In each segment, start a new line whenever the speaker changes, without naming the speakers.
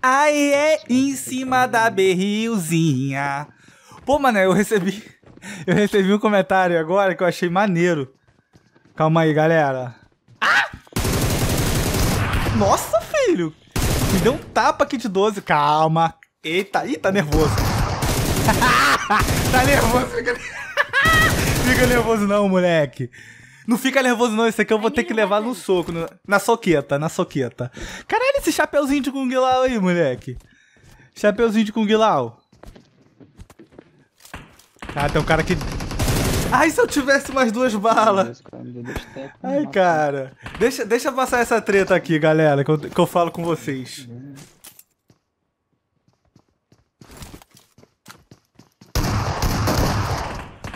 Aí é em cima da berrilzinha. Pô, mano, eu recebi. Eu recebi um comentário agora que eu achei maneiro. Calma aí, galera. Ah! Nossa, filho! Me deu um tapa aqui de 12. Calma. Eita, ih, tá nervoso. tá nervoso, fica... fica nervoso não, moleque. Não fica nervoso, não. Esse aqui eu vou ter que levar no soco. No, na soqueta, na soqueta. Caralho, esse chapeuzinho de Kung Lao aí, moleque. Chapeuzinho de Kung Lao. Ah, tem um cara que... Ai, se eu tivesse mais duas balas. Tá Ai, cara. Deixa, deixa passar essa treta aqui, galera, que eu, que eu falo com vocês.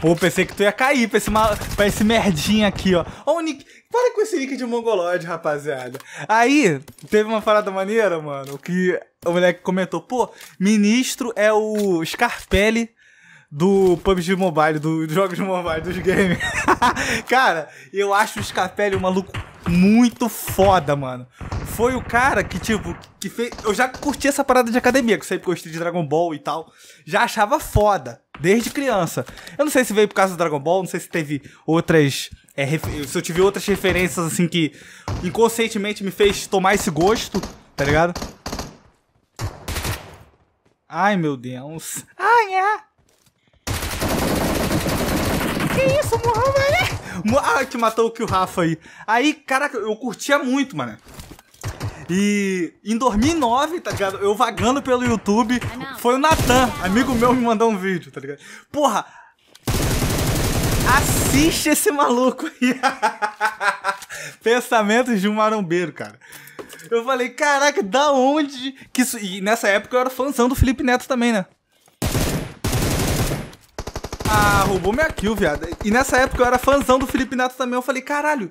Pô, pensei que tu ia cair pra esse, mal... pra esse merdinha aqui, ó. Ó o Nick... Para com esse nick de mongoloide, rapaziada. Aí, teve uma parada maneira, mano, que o moleque comentou, pô, ministro é o Scarpelli do PUBG Mobile, do, dos jogos de mobile, dos games. cara, eu acho o Scarpelli um maluco muito foda, mano. Foi o cara que, tipo, que fez... Eu já curti essa parada de academia, que eu sempre gostei de Dragon Ball e tal. Já achava foda desde criança. Eu não sei se veio por causa do Dragon Ball, não sei se teve outras. É, se eu tive outras referências assim que inconscientemente me fez tomar esse gosto, tá ligado? Ai meu Deus. Ai, é. Que isso, morreu, velho? Ah, que matou o que o Rafa aí. Aí, caraca, eu curtia muito, mano. E em 2009, tá ligado? Eu vagando pelo YouTube, ah, foi o Natan, amigo meu, me mandou um vídeo, tá ligado? Porra, assiste esse maluco aí. Pensamentos de um marombeiro, cara. Eu falei, caraca, da onde que isso... E nessa época eu era fãzão do Felipe Neto também, né? Ah, roubou minha kill, viado. E nessa época eu era fãzão do Felipe Neto também. Eu falei, caralho,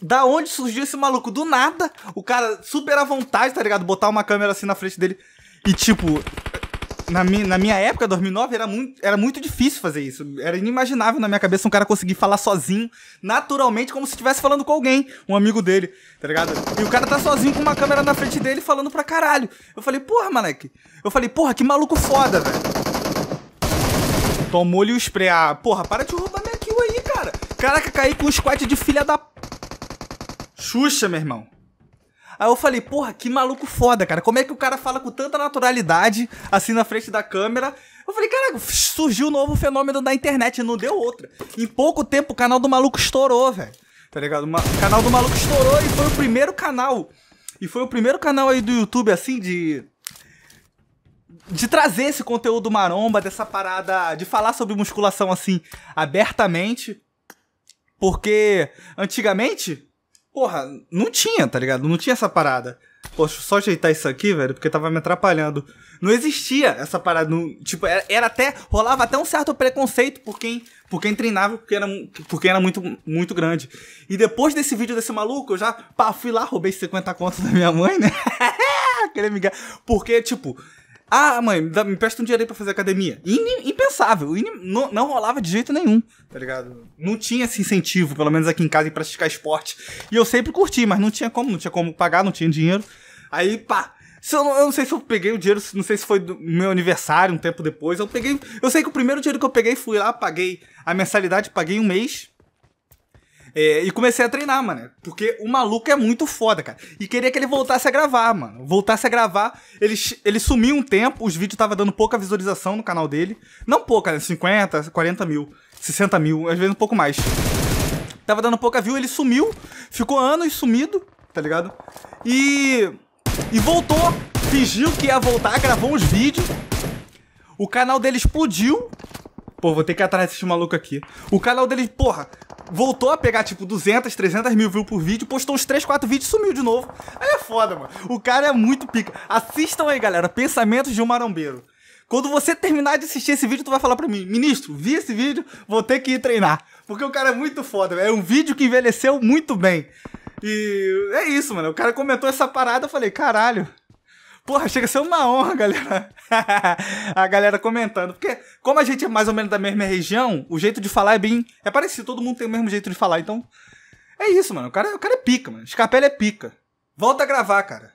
da onde surgiu esse maluco? Do nada. O cara super à vontade, tá ligado? Botar uma câmera assim na frente dele. E tipo, na, mi na minha época, 2009, era muito, era muito difícil fazer isso. Era inimaginável na minha cabeça um cara conseguir falar sozinho, naturalmente, como se estivesse falando com alguém, um amigo dele, tá ligado? E o cara tá sozinho com uma câmera na frente dele falando pra caralho. Eu falei, porra, moleque. Eu falei, porra, que maluco foda, velho molho e o spray. Ah, porra, para de roubar minha kill aí, cara. Caraca, caí com um squad de filha da... Xuxa, meu irmão. Aí eu falei, porra, que maluco foda, cara. Como é que o cara fala com tanta naturalidade, assim, na frente da câmera? Eu falei, caraca, surgiu um novo fenômeno da internet, e não deu outra. Em pouco tempo, o canal do maluco estourou, velho. Tá ligado? O canal do maluco estourou e foi o primeiro canal. E foi o primeiro canal aí do YouTube, assim, de de trazer esse conteúdo maromba, dessa parada, de falar sobre musculação assim, abertamente. Porque antigamente, porra, não tinha, tá ligado? Não tinha essa parada. Poxa, só ajeitar isso aqui, velho, porque tava me atrapalhando. Não existia essa parada. Não, tipo, era, era, até. Rolava até um certo preconceito por quem, por quem treinava, porque era, porque era muito, muito grande. E depois desse vídeo desse maluco, eu já pá, fui lá, roubei 50 contas da minha mãe, né? Aquele amiga. Porque, tipo, ah, mãe, me presta um dinheiro aí pra fazer academia. In, impensável. In, não, não, rolava de jeito nenhum, tá ligado? Não tinha esse incentivo, pelo menos aqui em casa, em praticar esporte. E eu sempre curti, mas não tinha como, não tinha como pagar, não tinha dinheiro. Aí, pá. Eu não, eu não sei se eu peguei o dinheiro, não sei se foi do meu aniversário, um tempo depois. Eu peguei. Eu sei que o primeiro dinheiro que eu peguei, fui lá, paguei a mensalidade, paguei um mês é, e comecei a treinar, mano. Porque o maluco é muito foda, cara. E queria que ele voltasse a gravar, mano. Voltasse a gravar. Ele, ele sumiu um tempo, os vídeos tava dando pouca visualização no canal dele. Não pouca, né? 50, 40 mil, 60 mil, às vezes um pouco mais. Tava dando pouca view, ele sumiu. Ficou anos sumido, tá ligado? E. E voltou. Fingiu que ia voltar, gravou uns vídeos. O canal dele explodiu. Pô, vou ter que ir atrás desse maluco aqui. O canal dele, porra, voltou a pegar, tipo, 200, 300 mil views por vídeo, postou uns 3, 4 vídeos e sumiu de novo. Aí é foda, mano. O cara é muito pica. Assistam aí, galera. Pensamentos de um marombeiro. Quando você terminar de assistir esse vídeo, tu vai falar pra mim, ministro, vi esse vídeo, vou ter que ir treinar. Porque o cara é muito foda, é um vídeo que envelheceu muito bem. E é isso, mano. O cara comentou essa parada, eu falei, caralho. Porra, chega a ser uma honra, galera. a galera comentando. Porque, como a gente é mais ou menos da mesma região, o jeito de falar é bem. É parecido, todo mundo tem o mesmo jeito de falar. Então, é isso, mano. O cara, o cara é pica, mano. Escapela é pica. Volta a gravar, cara.